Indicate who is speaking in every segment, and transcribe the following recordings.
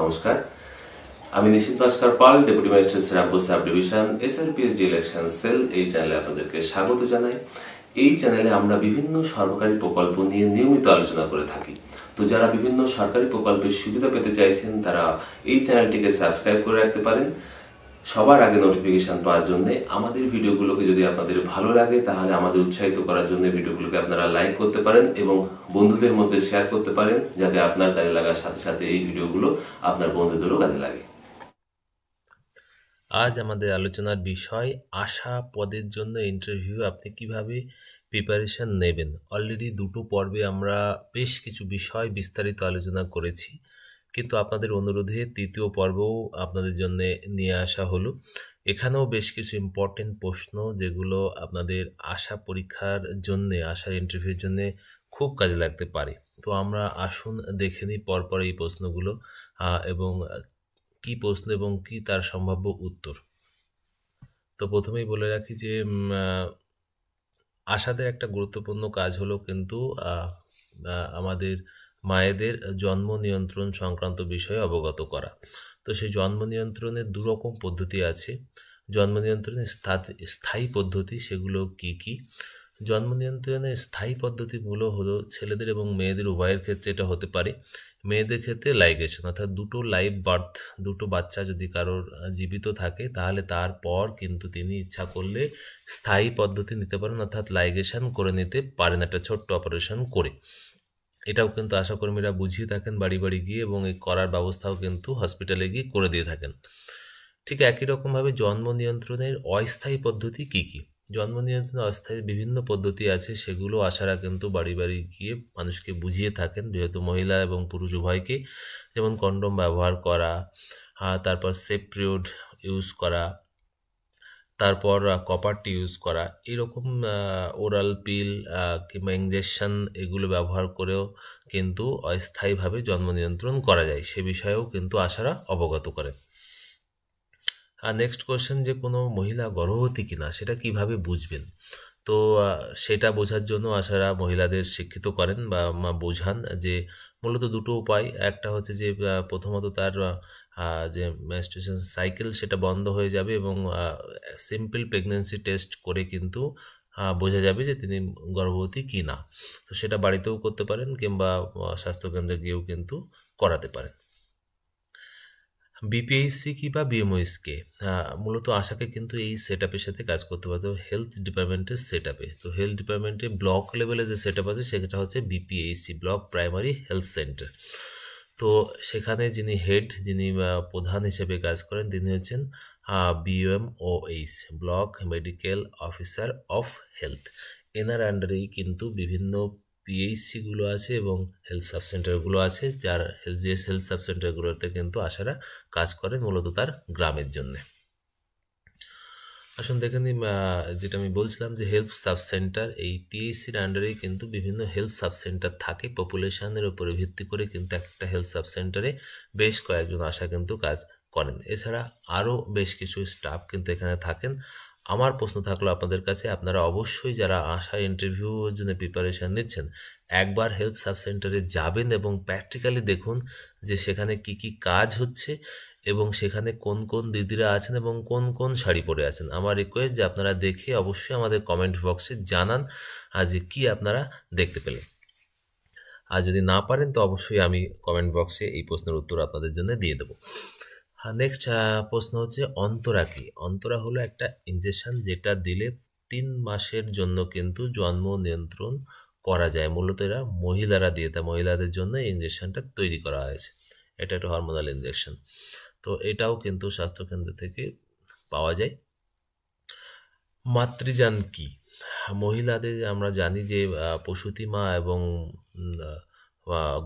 Speaker 1: নমস্কার আমি Nishith Bhaskar Pal deputy magistrate Serampore sub division S D election cell এই চ্যানেলে আপনাদেরকে স্বাগত জানাই এই চ্যানেলে আমরা বিভিন্ন সরকারি প্রকল্প নিয়ে নিয়মিত আলোচনা করে থাকি তো যারা বিভিন্ন সরকারি প্রকল্পের সুবিধা পেতে চাইছেন তারা এই চ্যানেলটিকে সাবস্ক্রাইব করে রাখতে পারেন সবার আগে নোটিফিকেশান পাওয়ার জন্য আমাদের ভিডিওগুলোকে যদি আপনাদের ভালো লাগে তাহলে আমাদের উৎসাহিত করার জন্য ভিডিওগুলোকে আপনারা লাইক করতে পারেন এবং বন্ধুদের মধ্যে শেয়ার করতে পারেন যাতে আপনার কাজে লাগার সাথে সাথে এই ভিডিওগুলো আপনার বন্ধুদেরও কাজে লাগে আজ আমাদের আলোচনার বিষয় আশা পদের জন্য ইন্টারভিউ আপনি কিভাবে প্রিপারেশান নেবেন অলরেডি দুটো পর্বে আমরা বেশ কিছু বিষয় বিস্তারিত আলোচনা করেছি কিন্তু আপনাদের অনুরোধে তৃতীয় পর্বও আপনাদের জন্য নিয়ে আসা হলো এখানেও বেশ কিছু ইম্পর্টেন্ট প্রশ্ন যেগুলো আপনাদের আশা পরীক্ষার জন্যে আশা ইন্টারভিউর জন্যে খুব কাজে লাগতে পারে তো আমরা আসুন দেখে নিই পরপর এই প্রশ্নগুলো এবং কি প্রশ্ন এবং কি তার সম্ভাব্য উত্তর তো প্রথমেই বলে রাখি যে আশাদের একটা গুরুত্বপূর্ণ কাজ হলো কিন্তু আমাদের মায়েদের জন্ম নিয়ন্ত্রণ সংক্রান্ত বিষয়ে অবগত করা তো সেই জন্ম নিয়ন্ত্রণের দুরকম পদ্ধতি আছে জন্ম নিয়ন্ত্রণের স্থায়ী পদ্ধতি সেগুলো কি কি জন্ম নিয়ন্ত্রণের স্থায়ী পদ্ধতিগুলো হলো ছেলেদের এবং মেয়েদের উভয়ের ক্ষেত্রে এটা হতে পারে মেয়েদের ক্ষেত্রে লাইগেশন অর্থাৎ দুটো লাইভ বার্থ দুটো বাচ্চা যদি কারোর জীবিত থাকে তাহলে তারপর কিন্তু তিনি ইচ্ছা করলে স্থায়ী পদ্ধতি নিতে পারেন অর্থাৎ লাইগেশন করে নিতে পারেন একটা ছোট্ট অপারেশন করে এটাও কিন্তু আশাকর্মীরা বুঝিয়ে থাকেন বাড়ি বাড়ি গিয়ে এবং এই করার ব্যবস্থাও কিন্তু হসপিটালে গিয়ে করে দিয়ে থাকেন ঠিক একই রকমভাবে জন্ম নিয়ন্ত্রণের অস্থায়ী পদ্ধতি কী কী জন্ম নিয়ন্ত্রণের অস্থায়ী বিভিন্ন পদ্ধতি আছে সেগুলো আশারা কিন্তু বাড়ি বাড়ি গিয়ে মানুষকে বুঝিয়ে থাকেন যেহেতু মহিলা এবং পুরুষ উভয়কে যেমন কন্ডম ব্যবহার করা তারপর সেপ পিরিয়ড ইউজ করা তারপর কপারটি ইউজ করা এরকম ওরাল পিল কিংবা ইঞ্জেকশন এগুলো ব্যবহার করেও কিন্তু অস্থায়ীভাবে জন্ম নিয়ন্ত্রণ করা যায় সে বিষয়েও কিন্তু আশারা অবগত করে আর নেক্সট কোয়েশ্চেন যে কোনো মহিলা গর্ভবতী কিনা সেটা কিভাবে বুঝবেন তো সেটা বোঝার জন্য আশারা মহিলাদের শিক্ষিত করেন বা বোঝান যে মূলত দুটো উপায় একটা হচ্ছে যে প্রথমত তার যে মেস্ট্রেশন সাইকেল সেটা বন্ধ হয়ে যাবে এবং সিম্পল প্রেগনেন্সি টেস্ট করে কিন্তু বোঝা যাবে যে তিনি গর্ভবতী কি না তো সেটা বাড়িতেও করতে পারেন কিংবা স্বাস্থ্যকেন্দ্রে গিয়েও কিন্তু করাতে পারেন বিপিএইচসি কি বা বিএমওএস কে মূলত আশাকে কিন্তু এই সেট আপের সাথে কাজ করতে পারে হেলথ ডিপার্টমেন্টের সেট আপে তো হেলথ ডিপার্টমেন্টে ব্লক লেভেলে যে সেট আপ আছে সেটা হচ্ছে BPHC block primary health centre তো সেখানে যিনি হেড যিনি প্রধান হিসেবে কাজ করেন তিনি হচ্ছেন BMOH block medical officer of health এনার আন্ডারেই কিন্তু বিভিন্ন পিএইচসিগুলো আছে এবং হেলথ সাব সেন্টারগুলো আছে যার জিএস হেলথ সাব সেন্টারগুলোতে কিন্তু আশারা কাজ করে মূলত তার গ্রামের জন্যে আসুন দেখে নিই যেটা আমি বলছিলাম যে হেলথ সাব সেন্টার এই পিএইচসির আন্ডারেই কিন্তু বিভিন্ন হেলথ সাব সেন্টার থাকে পপুলেশনের উপরে ভিত্তি করে কিন্তু একটা হেলথ সাব সেন্টারে বেশ কয়েকজন আশা কিন্তু কাজ করেন এছাড়া আরও বেশ কিছু স্টাফ কিন্তু এখানে থাকেন আমার প্রশ্ন থাকলো আপনাদের কাছে আপনারা অবশ্যই যারা আশা ইন্টারভিউর জন্য প্রিপারেশান নিচ্ছেন একবার হেলথ সাব সেন্টারে যাবেন এবং প্র্যাকটিক্যালি দেখুন যে সেখানে কি কি কাজ হচ্ছে এবং সেখানে কোন কোন দিদিরা আছেন এবং কোন কোন শাড়ি পরে আছেন আমার রিকোয়েস্ট যে আপনারা দেখে অবশ্যই আমাদের কমেন্ট বক্সে জানান যে কি আপনারা দেখতে পেলেন আর যদি না পারেন তো অবশ্যই আমি কমেন্ট বক্সে এই প্রশ্নের উত্তর আপনাদের জন্য দিয়ে দেবো নেক্সট হ্যাঁ, প্রশ্ন হচ্ছে অন্তরা কি অন্তরা হলো একটা ইনজেকশন যেটা দিলে তিন মাসের জন্য কিন্তু জন্ম নিয়ন্ত্রণ করা যায় মূলত এরা মহিলারা দিয়ে দেয় মহিলাদের জন্য ইঞ্জেকশনটা তৈরি করা হয়েছে এটা একটা হরমোনাল ইঞ্জেকশন তো এটাও কিন্তু স্বাস্থ্যকেন্দ্র থেকে পাওয়া যায় মাতৃযান কি মহিলাদের আমরা জানি যে প্রসূতি মা এবং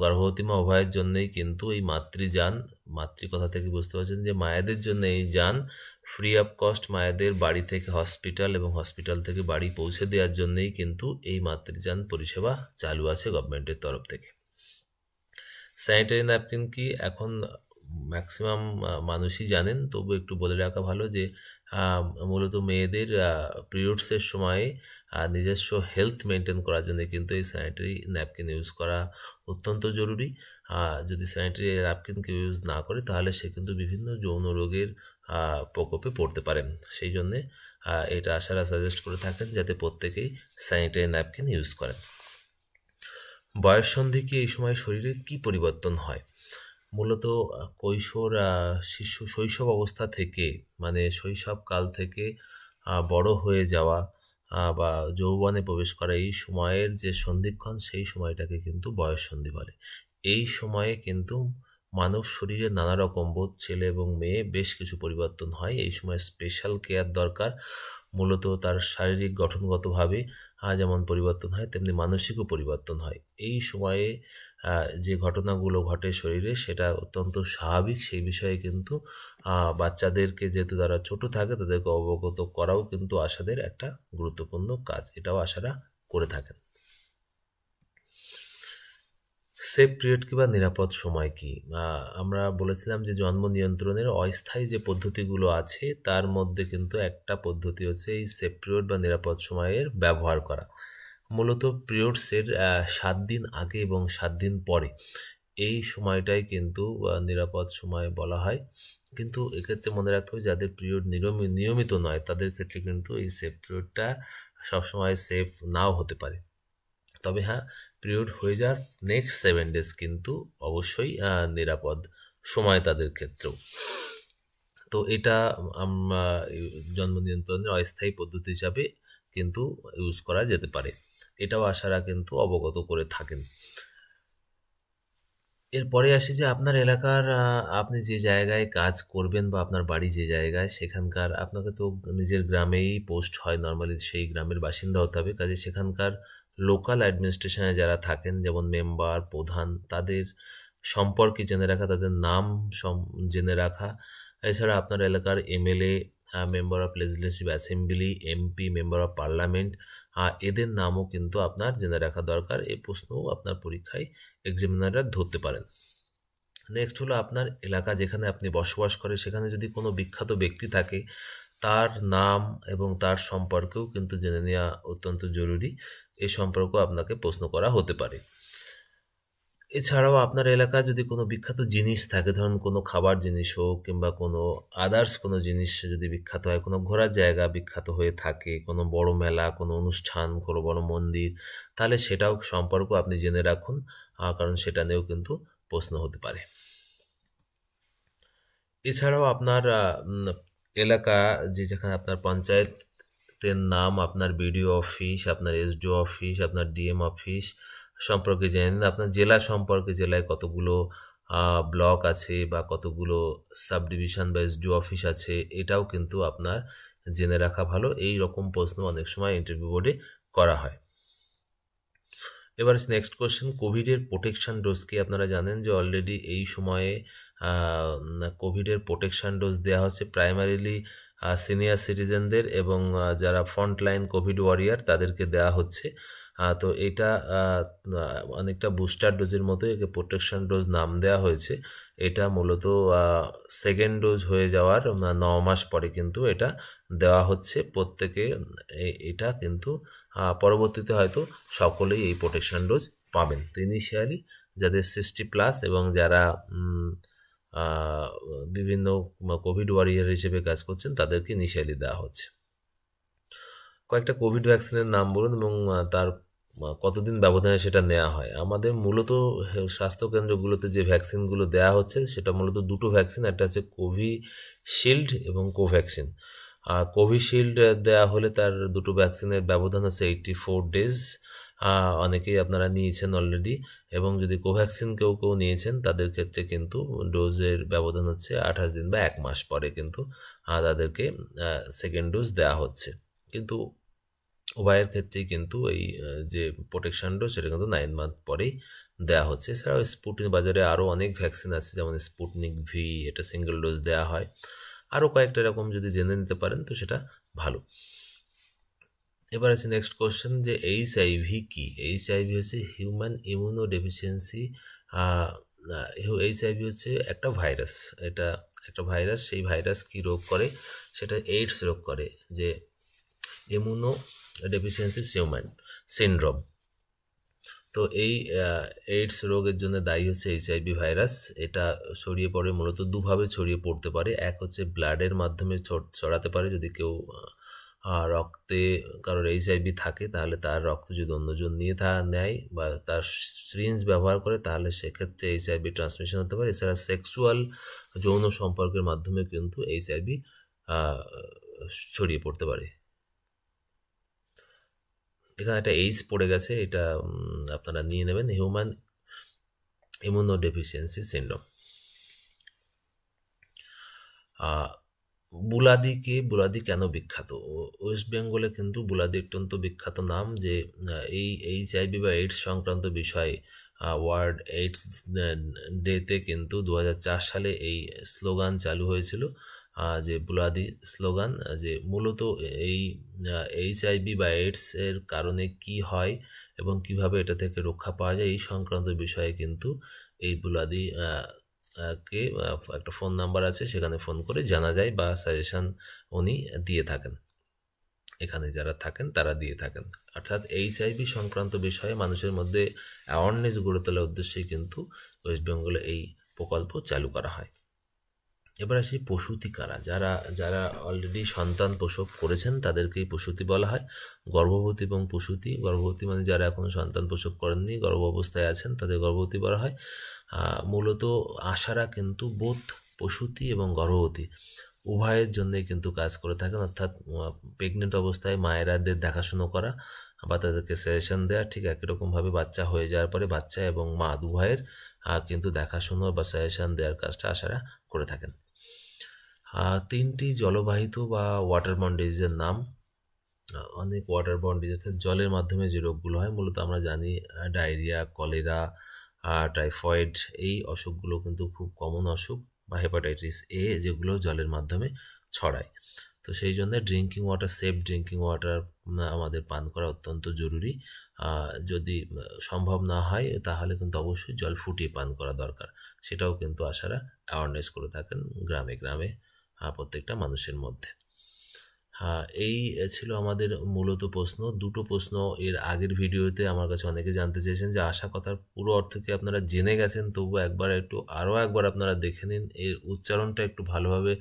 Speaker 1: গর্ভবতী মা উভয়ের জন্যই কিন্তু এই মাতৃযান মাতৃ কথা থেকে বুঝতে পারছেন যে মায়েদের জন্য এই যান ফ্রি অফ কস্ট মায়েদের বাড়ি থেকে হসপিটাল এবং হসপিটাল থেকে বাড়ি পৌঁছে দেওয়ার জন্যই কিন্তু এই মাতৃযান পরিষেবা চালু আছে গভর্নমেন্টের তরফ থেকে স্যানিটারি ন্যাপকিন কি এখন ম্যাক্সিমাম মানুষই জানেন তবু একটু বলে রাখা ভালো যে মূলত মেয়েদের পিরিয়ডসের সময় নিজস্ব হেলথ মেনটেন করার জন্য কিন্তু এই স্যানিটারি ন্যাপকিন ইউজ করা অত্যন্ত জরুরি যদি স্যানিটারি ন্যাপকিন কেউ ইউজ না করে তাহলে সে কিন্তু বিভিন্ন যৌন রোগের প্রকোপে পড়তে পারেন সেই জন্যে এটা আশারা সাজেস্ট করে থাকেন যাতে প্রত্যেকেই স্যানিটারি ন্যাপকিন ইউজ করেন বয়সন্ধি কি এই সময় শরীরে কি পরিবর্তন হয় মূলত কৈশোর শিশু শৈশব অবস্থা থেকে মানে শৈশবকাল থেকে বড় হয়ে যাওয়া বা যৌবনে প্রবেশ করা এই সময়ের যে সন্ধিক্ষণ সেই সময়টাকে কিন্তু বয়স সন্ধি বলে এই সময়ে কিন্তু মানব শরীরে নানা রকম বোধ ছেলে এবং মেয়ে বেশ কিছু পরিবর্তন হয় এই সময় স্পেশাল কেয়ার দরকার মূলত তার শারীরিক গঠনগতভাবে যেমন পরিবর্তন হয় তেমনি মানসিকও পরিবর্তন হয় এই সময়ে যে ঘটনাগুলো ঘটে শরীরে সেটা অত্যন্ত স্বাভাবিক সেই বিষয়ে কিন্তু বাচ্চাদেরকে যেহেতু তারা ছোট থাকে তাদেরকে অবগত করাও কিন্তু আশাদের একটা গুরুত্বপূর্ণ কাজ এটাও আশারা করে থাকেন সেফ পিরিয়ড কিংবা নিরাপদ সময় কি আমরা বলেছিলাম যে জন্ম নিয়ন্ত্রণের অস্থায়ী যে পদ্ধতিগুলো আছে তার মধ্যে কিন্তু একটা পদ্ধতি হচ্ছে এই সেফ পিরিয়ড বা নিরাপদ সময়ের ব্যবহার করা মূলত পিরিয়ডসের সাত দিন আগে এবং সাত দিন পরে এই সময়টাই কিন্তু নিরাপদ সময় বলা হয় কিন্তু এক্ষেত্রে মনে রাখতে হবে যাদের পিরিয়ড নিয়মিত নয় তাদের ক্ষেত্রে কিন্তু এই সেফ পিরিয়ডটা সবসময় সেফ নাও হতে পারে তবে হ্যাঁ পিরিয়ড হয়ে যাওয়ার নেক্সট সেভেন ডেজ কিন্তু অবশ্যই নিরাপদ সময় তাদের ক্ষেত্রেও তো এটা জন্ম নিয়ন্ত্রণের অস্থায়ী পদ্ধতি হিসাবে কিন্তু ইউজ করা যেতে পারে এটাও আশারা কিন্তু অবগত করে থাকেন এরপরে আসি যে আপনার এলাকার আপনি যে জায়গায় কাজ করবেন বা আপনার বাড়ি যে জায়গায় সেখানকার আপনাকে তো নিজের গ্রামেই পোস্ট হয় নর্মালি সেই গ্রামের বাসিন্দা হতে হবে কাজে সেখানকার লোকাল অ্যাডমিনিস্ট্রেশনে যারা থাকেন যেমন মেম্বার প্রধান তাদের সম্পর্কে জেনে রাখা তাদের নাম জেনে রাখা এছাড়া আপনার এলাকার MLA member of legislative assembly MP member of parliament এদের নামও কিন্তু আপনার জেনে রাখা দরকার এই প্রশ্নও আপনার পরীক্ষায় এক্সামিনাররা ধরতে পারেন নেক্সট হলো আপনার এলাকা যেখানে আপনি বসবাস করেন সেখানে যদি কোনো বিখ্যাত ব্যক্তি থাকে তার নাম এবং তার সম্পর্কেও কিন্তু জেনে নেওয়া অত্যন্ত জরুরি এই সম্পর্ক আপনাকে প্রশ্ন করা হতে পারে এছাড়াও আপনার এলাকায় যদি কোনো বিখ্যাত জিনিস থাকে ধরুন কোনো খাবার জিনিস হোক কিংবা কোনো আদার্স কোনো জিনিস যদি বিখ্যাত হয় কোনো ঘোরার জায়গা বিখ্যাত হয়ে থাকে কোনো বড় মেলা কোনো অনুষ্ঠান কোনো বড় মন্দির তাহলে সেটাও সম্পর্ক আপনি জেনে রাখুন কারণ সেটা নিয়েও কিন্তু প্রশ্ন হতে পারে এছাড়াও আপনার এলাকা যে যেখানে আপনার পঞ্চায়েত নাম আপনার বিডিও অফিস আপনার এসডিও অফিস আপনার ডিএম অফিস সম্পর্কে জেনে নিন আপনার জেলা সম্পর্কে জেলায় কতগুলো ব্লক আছে বা কতগুলো সাব ডিভিশন বা এসডিও অফিস আছে এটাও কিন্তু আপনার জেনে রাখা ভালো এই রকম প্রশ্ন অনেক সময় ইন্টারভিউ বোর্ডে করা হয় এবার নেক্সট কোয়েশ্চেন কোভিডের প্রোটেকশান ডোজ কি আপনারা জানেন যে অলরেডি এই সময়ে কোভিডের প্রোটেকশান ডোজ দেওয়া হচ্ছে প্রাইমারিলি সিনিয়র সিটিজেনদের এবং যারা ফ্রন্টলাইন কোভিড ওয়ারিয়ার তাদেরকে দেওয়া হচ্ছে তো এটা অনেকটা বুস্টার ডোজের মতো একে প্রোটেকশন ডোজ নাম দেওয়া হয়েছে এটা মূলত সেকেন্ড ডোজ হয়ে যাওয়ার ন মাস পরে কিন্তু এটা দেওয়া হচ্ছে প্রত্যেকে এটা কিন্তু পরবর্তীতে হয়তো সকলেই এই প্রোটেকশন ডোজ পাবেন তো ইনিশিয়ালি যাদের সিক্সটি প্লাস এবং যারা বিভিন্ন কোভিড ওয়ারিয়ার হিসেবে কাজ করছেন তাদেরকে ইনিশিয়ালি দেওয়া হচ্ছে কয়েকটা কোভিড ভ্যাকসিনের নাম বলুন এবং তার কতদিন ব্যবধানে সেটা নেওয়া হয় আমাদের মূলত স্বাস্থ্যকেন্দ্রগুলোতে যে ভ্যাকসিনগুলো দেওয়া হচ্ছে সেটা মূলত দুটো ভ্যাকসিন একটা হচ্ছে কোভিশিল্ড এবং কোভ্যাকসিন আর কোভিশিল্ড দেওয়া হলে তার দুটো ভ্যাকসিনের ব্যবধান আছে এইটটি ফোর ডেজ অনেকেই আপনারা নিয়েছেন অলরেডি এবং যদি কোভ্যাক্সিন কেউ কেউ নিয়েছেন তাদের ক্ষেত্রে কিন্তু ডোজের ব্যবধান হচ্ছে আঠাশ দিন বা এক মাস পরে কিন্তু তাদেরকে সেকেন্ড ডোজ দেওয়া হচ্ছে কিন্তু উভয়ের ক্ষেত্রেই কিন্তু এই যে প্রোটেকশন ডোজ সেটা কিন্তু নাইন মান্থ পরেই দেওয়া হচ্ছে এছাড়াও স্পুটনিক বাজারে আরও অনেক ভ্যাকসিন আছে যেমন স্পুটনিক ভি এটা সিঙ্গেল ডোজ দেওয়া হয় আরও কয়েকটা এরকম যদি জেনে নিতে পারেন তো সেটা ভালো এবার আছে নেক্সট কোয়েশ্চেন যে এইচ আইভি কী এইচ আইভি হচ্ছে human immunodeficiency H IV হচ্ছে একটা ভাইরাস এটা একটা ভাইরাস সেই ভাইরাস কি রোগ করে সেটা এইডস রোগ করে যে ইমিউনো ডেফিসিয়েন্সি সিউম্যান সিন্ড্রোম তো এই এইডস রোগের জন্য দায়ী হচ্ছে এইচআইভি ভাইরাস এটা ছড়িয়ে পড়ে মূলত দুভাবে ছড়িয়ে পড়তে পারে এক হচ্ছে ব্লাডের মাধ্যমে ছড়াতে পারে যদি কেউ রক্তে কারোর এইচআইভি থাকে তাহলে তার রক্ত যদি অন্যজন নিয়ে তা নেয় বা তার সিরিঞ্জ ব্যবহার করে তাহলে সেক্ষেত্রে এইচআইভি ট্রান্সমিশন হতে পারে এছাড়া সেক্সুয়াল যৌন সম্পর্কের মাধ্যমে কিন্তু এইচআইভি ছড়িয়ে পড়তে পারে এখানে একটা এইজ পড়ে গেছে এটা আপনারা নিয়ে নেবেন হিউম্যান ইমিউনো ডেফিসিয়েন্সি সিন্ড্রোম বুলাদিকে বুলাদি কেন বিখ্যাত ওয়েস্ট বেঙ্গলে কিন্তু বুলাদি অত্যন্ত বিখ্যাত নাম যে এই এইচ আইভি বা এইডস সংক্রান্ত বিষয়ে ওয়ার্ল্ড এইডস ডেতে কিন্তু দু সালে এই স্লোগান চালু হয়েছিল যে বুলাদি স্লোগান যে মূলত এই এইচ এইচআইভি বা এইডস এর কারণে কি হয় এবং কিভাবে এটা থেকে রক্ষা পাওয়া যায় এই সংক্রান্ত বিষয়ে কিন্তু এই বুলাদি কে একটা ফোন নাম্বার আছে সেখানে ফোন করে জানা যায় বা সাজেশন উনি দিয়ে থাকেন এখানে যারা থাকেন তারা দিয়ে থাকেন অর্থাৎ এইচআইভি সংক্রান্ত বিষয়ে মানুষের মধ্যে অ্যাওয়ারনেস গড়ে তোলার উদ্দেশ্যেই কিন্তু ওয়েস্ট বেঙ্গলে এই প্রকল্প চালু করা হয় এবার আসি প্রসূতি কারা যারা যারা অলরেডি সন্তান প্রসব করেছেন তাদেরকেই প্রসূতি বলা হয় গর্ভবতী এবং প্রসূতি গর্ভবতী মানে যারা এখনও সন্তান প্রসব করেননি গর্ভ অবস্থায় আছেন তাদের গর্ভবতী বলা হয় মূলত আশারা কিন্তু বোধ প্রসূতি এবং গর্ভবতী উভয়ের জন্যই কিন্তু কাজ করে থাকেন অর্থাৎ প্রেগনেন্ট অবস্থায় মায়েরাদের দেখাশুনো করা বা তাদেরকে সাজেশন দেওয়া ঠিক একই রকমভাবে বাচ্চা হয়ে যাওয়ার পরে বাচ্চা এবং মা উভয়ের কিন্তু দেখাশুনো বা সাজেশন দেওয়ার কাজটা আশারা করে থাকেন তিনটি জলবাহিত বা ওয়াটারবর্ন ডিজিজের নাম অনেক ওয়াটারবর্ন ডিজিজ অর্থাৎ জলের মাধ্যমে যে রোগগুলো হয় মূলত আমরা জানি ডায়রিয়া কলেরা টাইফয়েড এই অসুখগুলো কিন্তু খুব কমন অসুখ বা হেপাটাইটিস এ যেগুলো জলের মাধ্যমে ছড়ায় তো সেই জন্য drinking water safe drinking water আমাদের পান করা অত্যন্ত জরুরি যদি সম্ভব না হয় তাহলে কিন্তু অবশ্যই জল ফুটিয়ে পান করা দরকার সেটাও কিন্তু আশারা অ্যাওয়ারনেস করে থাকেন গ্রামে গ্রামে হ্যাঁ, প্রত্যেকটা মানুষের মধ্যে হ্যাঁ এই ছিল আমাদের মূলত প্রশ্ন দুটো প্রশ্ন এর আগের ভিডিওতে আমার কাছে অনেকে জানতে চেয়েছেন যে আশা কথার পুরো অর্থকে আপনারা জেনে গেছেন তবু একবার একটু আরও একবার আপনারা দেখে নিন এর উচ্চারণটা একটু ভালোভাবে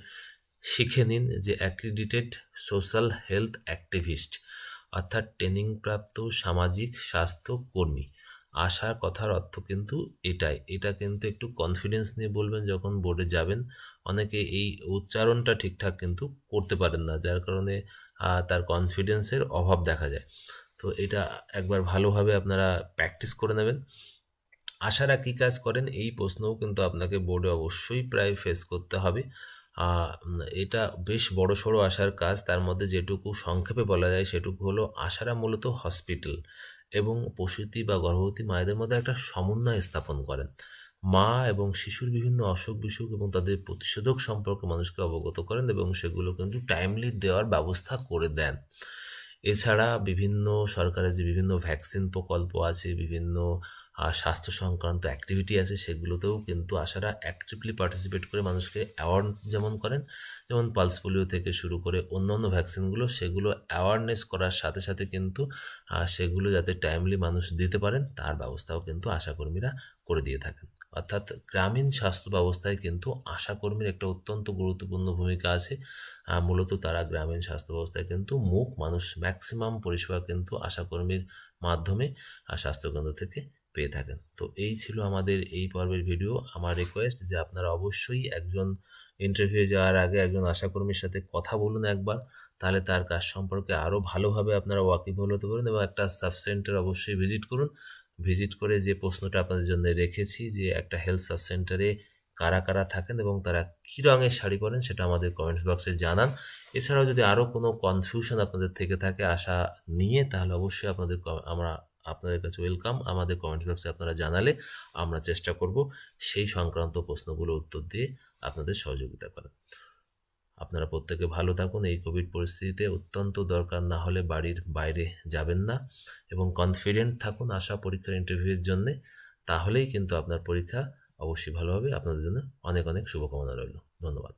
Speaker 1: শিখে নিন যে অ্যাক্রিডিটেড সোশ্যাল হেলথ অ্যাক্টিভিস্ট অর্থাৎ ট্রেনিংপ্রাপ্ত সামাজিক স্বাস্থ্য কর্মী আসার কথার অর্থ কিন্তু এটাই এটা কিন্তু একটু কনফিডেন্স নিয়ে বলবেন যখন বোর্ডে যাবেন অনেকে এই উচ্চারণটা ঠিকঠাক কিন্তু করতে পারেন না যার কারণে তার কনফিডেন্সের অভাব দেখা যায় তো এটা একবার ভালোভাবে আপনারা প্র্যাকটিস করে নেবেন আশারা কী কাজ করেন এই প্রশ্নও কিন্তু আপনাকে বোর্ডে অবশ্যই প্রায় ফেস করতে হবে এটা বেশ বড় সড়ো আশার কাজ তার মধ্যে যেটুকু সংক্ষেপে বলা যায় সেটুকু হলো আশারা মূলত হসপিটাল এবং প্রসূতি বা গর্ভবতী মায়েদের মধ্যে একটা সমন্বয় স্থাপন করেন মা এবং শিশুর বিভিন্ন অসুখ বিসুখ এবং তাদের প্রতিষেধক সম্পর্কে মানুষকে অবগত করেন এবং সেগুলো কিন্তু টাইমলি দেওয়ার ব্যবস্থা করে দেন এছাড়া বিভিন্ন সরকারের যে বিভিন্ন ভ্যাকসিন প্রকল্প আছে বিভিন্ন আর স্বাস্থ্য সংক্রান্ত অ্যাক্টিভিটি আছে সেগুলোতেও কিন্তু আশারা অ্যাক্টিভলি পার্টিসিপেট করে মানুষকে অ্যাওয়ার্ড যেমন করেন যেমন পালস পোলিও থেকে শুরু করে অন্য অন্য ভ্যাকসিনগুলো সেগুলো অ্যাওয়ারনেস করার সাথে সাথে কিন্তু সেগুলো যাতে টাইমলি মানুষ দিতে পারেন তার ব্যবস্থাও কিন্তু আশাকর্মীরা করে দিয়ে থাকেন অর্থাৎ গ্রামীণ স্বাস্থ্য ব্যবস্থায় কিন্তু আশাকর্মীর একটা অত্যন্ত গুরুত্বপূর্ণ ভূমিকা আছে মূলত তারা গ্রামীণ স্বাস্থ্য ব্যবস্থায় কিন্তু মুখ মানুষ ম্যাক্সিমাম পরিষেবা কিন্তু আশাকর্মীর মাধ্যমে স্বাস্থ্যকেন্দ্র থেকে পেয়ে থাকেন তো এই ছিল আমাদের এই পর্বের ভিডিও আমার রিকোয়েস্ট যে আপনারা অবশ্যই একজন ইন্টারভিউ যাওয়ার আগে একজন আশাকর্মীর সাথে কথা বলুন একবার তাহলে তার কাজ সম্পর্কে আরও ভালোভাবে আপনারা ওয়াকিবল হতে পারেন এবং একটা সাবসেন্টার অবশ্যই ভিজিট করুন ভিজিট করে যে প্রশ্নটা আপনাদের জন্য রেখেছি যে একটা হেলথ সাব সেন্টারে কারা কারা থাকেন এবং তারা কী রঙের শাড়ি পরেন সেটা আমাদের কমেন্টস বক্সে জানান এছাড়াও যদি আরও কোনো কনফিউশন আপনাদের থেকে থাকে আশা নিয়ে তাহলে অবশ্যই আপনাদের আমরা আপনাদের কাছে ওয়েলকাম আমাদের কমেন্ট বক্সে আপনারা জানালে আমরা চেষ্টা করব সেই সংক্রান্ত প্রশ্নগুলো উত্তর দিয়ে আপনাদের সহযোগিতা করার আপনারা প্রত্যেকে ভালো থাকুন এই কোভিড পরিস্থিতিতে অত্যন্ত দরকার না হলে বাড়ির বাইরে যাবেন না এবং কনফিডেন্ট থাকুন আশা পরীক্ষার ইন্টারভিউয়ের জন্যে তাহলেই কিন্তু আপনার পরীক্ষা অবশ্যই ভালো হবে আপনাদের জন্য অনেক অনেক শুভকামনা রইল ধন্যবাদ